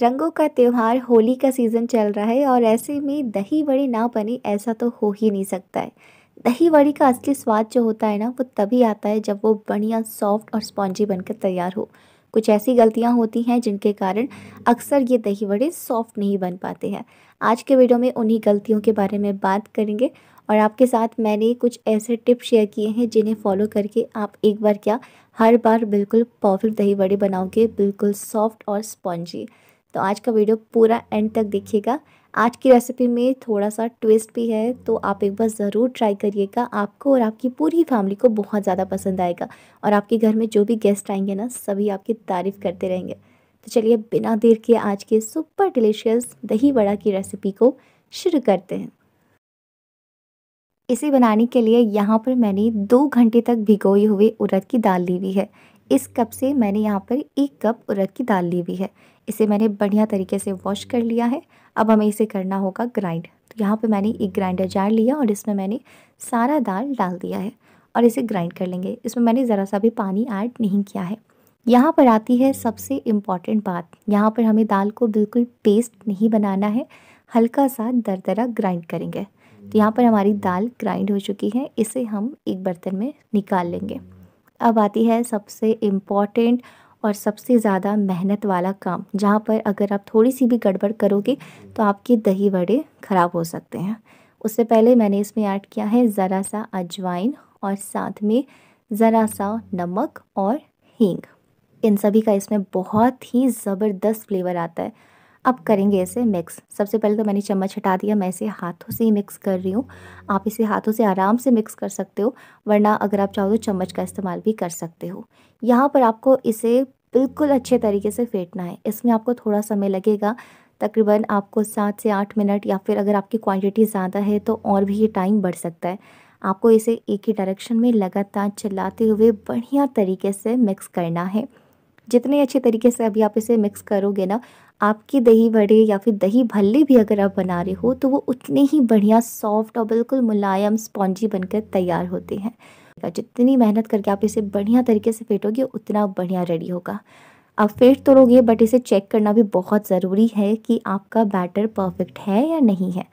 रंगों का त्यौहार होली का सीज़न चल रहा है और ऐसे में दही बड़े ना बने ऐसा तो हो ही नहीं सकता है दही बड़ी का असली स्वाद जो होता है ना वो तभी आता है जब वो बढ़िया सॉफ्ट और स्पॉन्जी बनकर तैयार हो कुछ ऐसी गलतियां होती हैं जिनके कारण अक्सर ये दही बड़े सॉफ्ट नहीं बन पाते हैं आज के वीडियो में उन्हीं गलतियों के बारे में बात करेंगे और आपके साथ मैंने कुछ ऐसे टिप शेयर किए हैं जिन्हें फॉलो करके आप एक बार क्या हर बार बिल्कुल परफेक्ट दही बड़े बनाओगे बिल्कुल सॉफ्ट और स्पॉन्जी तो आज का वीडियो पूरा एंड तक देखिएगा आज की रेसिपी में थोड़ा सा ट्विस्ट भी है तो आप एक बार ज़रूर ट्राई करिएगा आपको और आपकी पूरी फैमिली को बहुत ज़्यादा पसंद आएगा और आपके घर में जो भी गेस्ट आएंगे ना सभी आपकी तारीफ़ करते रहेंगे तो चलिए बिना देर के आज के सुपर डिलीशियस दही बड़ा की रेसिपी को शुरू करते हैं इसे बनाने के लिए यहाँ पर मैंने दो घंटे तक भिगोई हुई उड़द की दाल ली हुई है इस कप से मैंने यहाँ पर एक कप उड़द की दाल ली हुई है इसे मैंने बढ़िया तरीके से वॉश कर लिया है अब हमें इसे करना होगा ग्राइंड तो यहाँ पे मैंने एक ग्राइंडर जार लिया और इसमें मैंने सारा दाल डाल दिया है और इसे ग्राइंड कर लेंगे इसमें मैंने ज़रा सा भी पानी ऐड नहीं किया है यहाँ पर आती है सबसे इम्पॉर्टेंट बात यहाँ पर हमें दाल को बिल्कुल पेस्ट नहीं बनाना है हल्का सा दरदरा ग्राइंड करेंगे तो यहाँ पर हमारी दाल ग्राइंड हो चुकी है इसे हम एक बर्तन में निकाल लेंगे अब आती है सबसे इम्पॉर्टेंट और सबसे ज़्यादा मेहनत वाला काम जहाँ पर अगर आप थोड़ी सी भी गड़बड़ करोगे तो आपके दही वड़े ख़राब हो सकते हैं उससे पहले मैंने इसमें ऐड किया है ज़रा सा अजवाइन और साथ में ज़रा सा नमक और हींग इन सभी का इसमें बहुत ही ज़बरदस्त फ्लेवर आता है अब करेंगे इसे मिक्स सबसे पहले तो मैंने चम्मच हटा दिया मैं इसे हाथों से ही मिक्स कर रही हूँ आप इसे हाथों से आराम से मिक्स कर सकते हो वरना अगर आप चाहो तो चम्मच का इस्तेमाल भी कर सकते हो यहाँ पर आपको इसे बिल्कुल अच्छे तरीके से फेंटना है इसमें आपको थोड़ा समय लगेगा तकरीबन आपको सात से आठ मिनट या फिर अगर आपकी क्वांटिटी ज़्यादा है तो और भी ये टाइम बढ़ सकता है आपको इसे एक ही डायरेक्शन में लगातार चलाते हुए बढ़िया तरीके से मिक्स करना है जितने अच्छे तरीके से अभी आप इसे मिक्स करोगे ना आपकी दही बड़े या फिर दही भल्ले भी अगर आप बना रहे हो तो वो उतने ही बढ़िया सॉफ्ट और बिल्कुल मुलायम स्पॉन्जी बनकर तैयार होते हैं जितनी मेहनत करके आप इसे बढ़िया तरीके से फेटोगे उतना बढ़िया रेडी होगा आप फेट तो लोगे बट इसे चेक करना भी बहुत ज़रूरी है कि आपका बैटर परफेक्ट है या नहीं है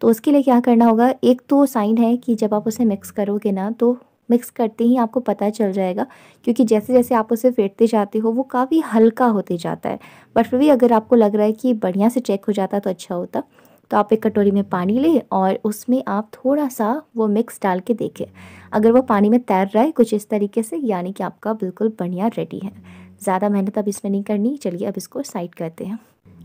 तो उसके लिए क्या करना होगा एक तो साइन है कि जब आप उसे मिक्स करोगे ना तो मिक्स करते ही आपको पता चल जाएगा क्योंकि जैसे जैसे आप उसे फेंटते जाते हो वो काफ़ी हल्का होते जाता है बट फिर भी अगर आपको लग रहा है कि बढ़िया से चेक हो जाता तो अच्छा होता तो आप एक कटोरी में पानी लें और उसमें आप थोड़ा सा वो मिक्स डाल के देखें अगर वो पानी में तैर रहा है कुछ इस तरीके से यानी कि आपका बिल्कुल बढ़िया रेडी है ज़्यादा मेहनत अब इसमें नहीं करनी चलिए अब इसको साइड करते हैं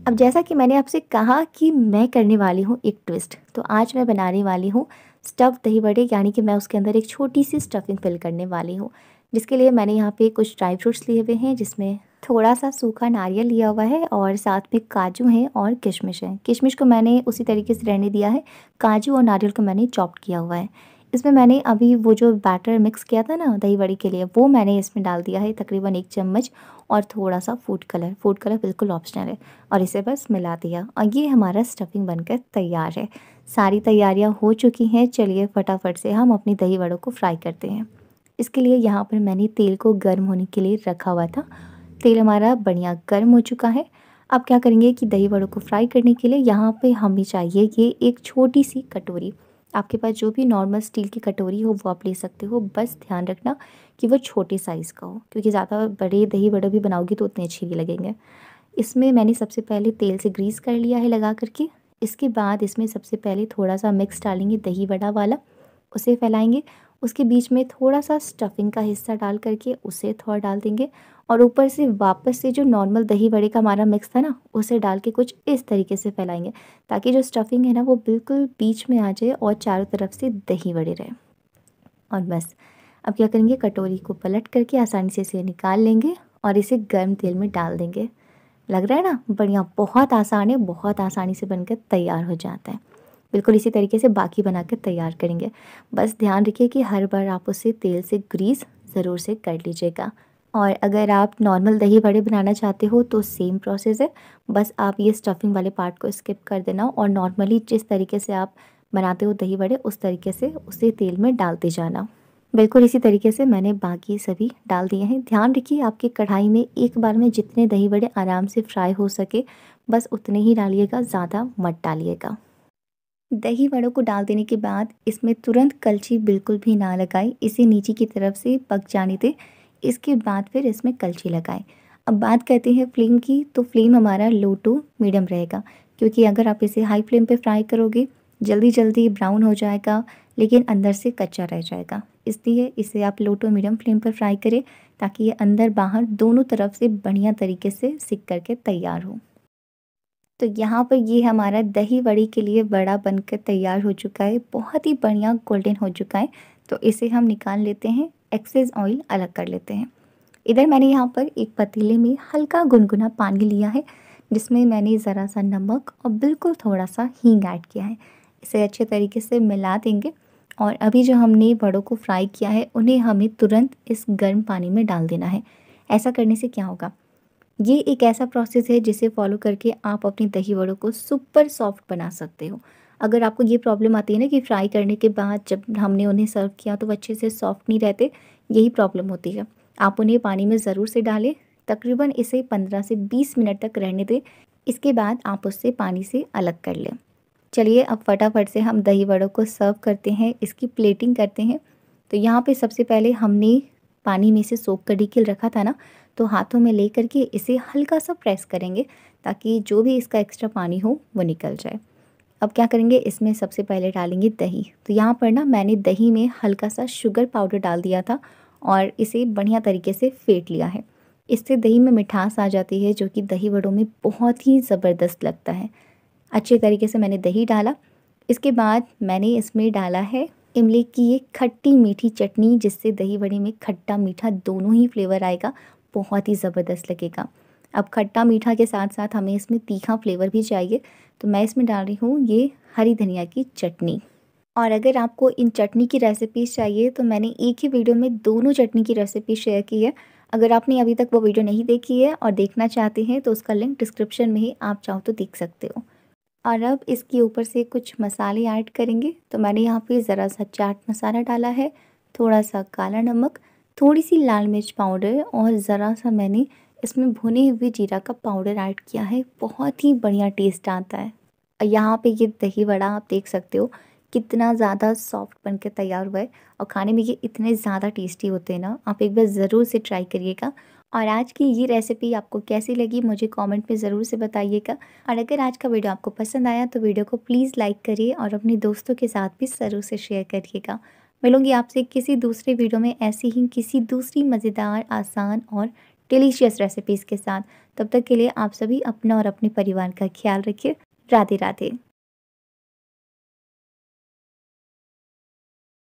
अब जैसा कि मैंने आपसे कहा कि मैं करने वाली हूँ एक ट्विस्ट तो आज मैं बनाने वाली हूँ स्टफ़ दही बड़े यानी कि मैं उसके अंदर एक छोटी सी स्टफिंग फिल करने वाली हूँ जिसके लिए मैंने यहाँ पे कुछ ड्राई फ्रूट्स लिए हुए हैं जिसमें थोड़ा सा सूखा नारियल लिया हुआ है और साथ में काजू हैं और किशमिश हैं किशमिश को मैंने उसी तरीके से रहने दिया है काजू और नारियल को मैंने चॉप किया हुआ है इसमें मैंने अभी वो जो बैटर मिक्स किया था ना दही बड़ी के लिए वो मैंने इसमें डाल दिया है तकरीबन एक चम्मच और थोड़ा सा फूड कलर फूड कलर बिल्कुल ऑप्शनल है और इसे बस मिला दिया और ये हमारा स्टफिंग बनकर तैयार है सारी तैयारियां हो चुकी हैं चलिए फटाफट से हम अपनी दही बड़ों को फ्राई करते हैं इसके लिए यहाँ पर मैंने तेल को गर्म होने के लिए रखा हुआ था तेल हमारा बढ़िया गर्म हो चुका है अब क्या करेंगे कि दही बड़ों को फ्राई करने के लिए यहाँ पे हमें चाहिए ये एक छोटी सी कटोरी आपके पास जो भी नॉर्मल स्टील की कटोरी हो वो आप ले सकते हो बस ध्यान रखना कि वो छोटे साइज़ का हो क्योंकि ज़्यादा बड़े दही बड़े भी बनाओगी तो उतने अच्छे भी लगेंगे इसमें मैंने सबसे पहले तेल से ग्रीस कर लिया है लगा करके इसके बाद इसमें सबसे पहले थोड़ा सा मिक्स डालेंगे दही वड़ा वाला उसे फैलाएंगे उसके बीच में थोड़ा सा स्टफिंग का हिस्सा डाल करके उसे थोड़ा डाल देंगे और ऊपर से वापस से जो नॉर्मल दही बड़े का हमारा मिक्स था ना उसे डाल के कुछ इस तरीके से फैलाएंगे ताकि जो स्टफिंग है ना वो बिल्कुल बीच में आ जाए और चारों तरफ से दही बड़े रहे और बस अब क्या करेंगे कटोरी को पलट करके आसानी से इसे निकाल लेंगे और इसे गर्म तेल में डाल देंगे लग रहा है ना बढ़िया बहुत आसान है बहुत आसानी से बनकर तैयार हो जाता है बिल्कुल इसी तरीके से बाकी बना कर तैयार करेंगे बस ध्यान रखिए कि हर बार आप उसे तेल से ग्रीस ज़रूर से कर लीजिएगा और अगर आप नॉर्मल दही बड़े बनाना चाहते हो तो सेम प्रोसेस है बस आप ये स्टफिंग वाले पार्ट को स्किप कर देना और नॉर्मली जिस तरीके से आप बनाते हो दही बड़े उस तरीके से उसे तेल में डालते जाना बिल्कुल इसी तरीके से मैंने बाकी सभी डाल दिए हैं ध्यान रखिए आपकी कढ़ाई में एक बार में जितने दही बड़े आराम से फ्राई हो सके बस उतने ही डालिएगा ज़्यादा मत डालिएगा दही बड़ों को डाल देने के बाद इसमें तुरंत कलछी बिल्कुल भी ना लगाएं इसे नीचे की तरफ से पक जाने दें इसके बाद फिर इसमें कलछी लगाएं अब बात करते हैं फ्लेम की तो फ्लेम हमारा लो टू मीडियम रहेगा क्योंकि अगर आप इसे हाई फ्लेम पे फ्राई करोगे जल्दी जल्दी ब्राउन हो जाएगा लेकिन अंदर से कच्चा रह जाएगा इसलिए इसे आप लो टू मीडियम फ्लेम पर फ्राई करें ताकि ये अंदर बाहर दोनों तरफ से बढ़िया तरीके से सिक करके तैयार हो तो यहाँ पर ये हमारा दही बड़ी के लिए बड़ा बनकर तैयार हो चुका है बहुत ही बढ़िया गोल्डन हो चुका है तो इसे हम निकाल लेते हैं एक्सेस ऑयल अलग कर लेते हैं इधर मैंने यहाँ पर एक पतीले में हल्का गुनगुना पानी लिया है जिसमें मैंने ज़रा सा नमक और बिल्कुल थोड़ा सा हींग ऐड किया है इसे अच्छे तरीके से मिला देंगे और अभी जो हमने बड़ों को फ्राई किया है उन्हें हमें तुरंत इस गर्म पानी में डाल देना है ऐसा करने से क्या होगा ये एक ऐसा प्रोसेस है जिसे फॉलो करके आप अपनी दही वड़ों को सुपर सॉफ्ट बना सकते हो अगर आपको ये प्रॉब्लम आती है ना कि फ्राई करने के बाद जब हमने उन्हें सर्व किया तो वो अच्छे से सॉफ्ट नहीं रहते यही प्रॉब्लम होती है आप उन्हें पानी में ज़रूर से डालें तकरीबन इसे 15 से 20 मिनट तक रहने दें इसके बाद आप उससे पानी से अलग कर लें चलिए अब फटाफट से हम दही वड़ों को सर्व करते हैं इसकी प्लेटिंग करते हैं तो यहाँ पे सबसे पहले हमने पानी में से सोख कर ढीकिल रखा था ना तो हाथों में ले करके इसे हल्का सा प्रेस करेंगे ताकि जो भी इसका एक्स्ट्रा पानी हो वो निकल जाए अब क्या करेंगे इसमें सबसे पहले डालेंगे दही तो यहाँ पर ना मैंने दही में हल्का सा शुगर पाउडर डाल दिया था और इसे बढ़िया तरीके से फेंट लिया है इससे दही में मिठास आ जाती है जो कि दही वड़ों में बहुत ही ज़बरदस्त लगता है अच्छे तरीके से मैंने दही डाला इसके बाद मैंने इसमें डाला है इमली की ये खट्टी मीठी चटनी जिससे दही बड़े में खट्टा मीठा दोनों ही फ्लेवर आएगा बहुत ही ज़बरदस्त लगेगा अब खट्टा मीठा के साथ साथ हमें इसमें तीखा फ्लेवर भी चाहिए तो मैं इसमें डाल रही हूँ ये हरी धनिया की चटनी और अगर आपको इन चटनी की रेसिपीज़ चाहिए तो मैंने एक ही वीडियो में दोनों चटनी की रेसिपी शेयर की है अगर आपने अभी तक वो वीडियो नहीं देखी है और देखना चाहते हैं तो उसका लिंक डिस्क्रिप्शन में ही आप चाहो तो देख सकते हो और अब इसके ऊपर से कुछ मसाले ऐड करेंगे तो मैंने यहाँ पे ज़रा सा चाट मसाला डाला है थोड़ा सा काला नमक थोड़ी सी लाल मिर्च पाउडर और ज़रा सा मैंने इसमें भुने हुए जीरा का पाउडर ऐड किया है बहुत ही बढ़िया टेस्ट आता है यहाँ पे ये दही बड़ा आप देख सकते हो कितना ज़्यादा सॉफ्ट बन के तैयार हुआ है और खाने में ये इतने ज़्यादा टेस्टी होते हैं ना आप एक बार ज़रूर से ट्राई करिएगा और आज की ये रेसिपी आपको कैसी लगी मुझे कमेंट में ज़रूर से बताइएगा और अगर आज का वीडियो आपको पसंद आया तो वीडियो को प्लीज़ लाइक करिए और अपने दोस्तों के साथ भी ज़रूर से शेयर करिएगा मिलूंगी आपसे किसी दूसरे वीडियो में ऐसी ही किसी दूसरी मज़ेदार आसान और डिलीशियस रेसिपीज़ के साथ तब तक के लिए आप सभी अपना और अपने परिवार का ख्याल रखिए राधे राधे